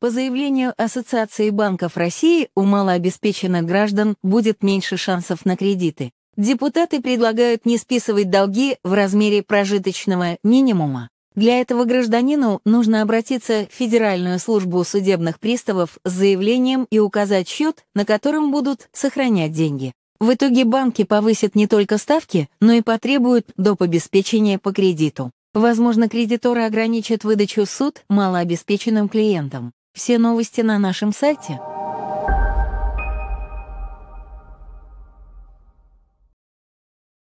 По заявлению Ассоциации банков России, у малообеспеченных граждан будет меньше шансов на кредиты. Депутаты предлагают не списывать долги в размере прожиточного минимума. Для этого гражданину нужно обратиться в Федеральную службу судебных приставов с заявлением и указать счет, на котором будут сохранять деньги. В итоге банки повысят не только ставки, но и потребуют доп. обеспечения по кредиту. Возможно, кредиторы ограничат выдачу суд малообеспеченным клиентам. Все новости на нашем сайте –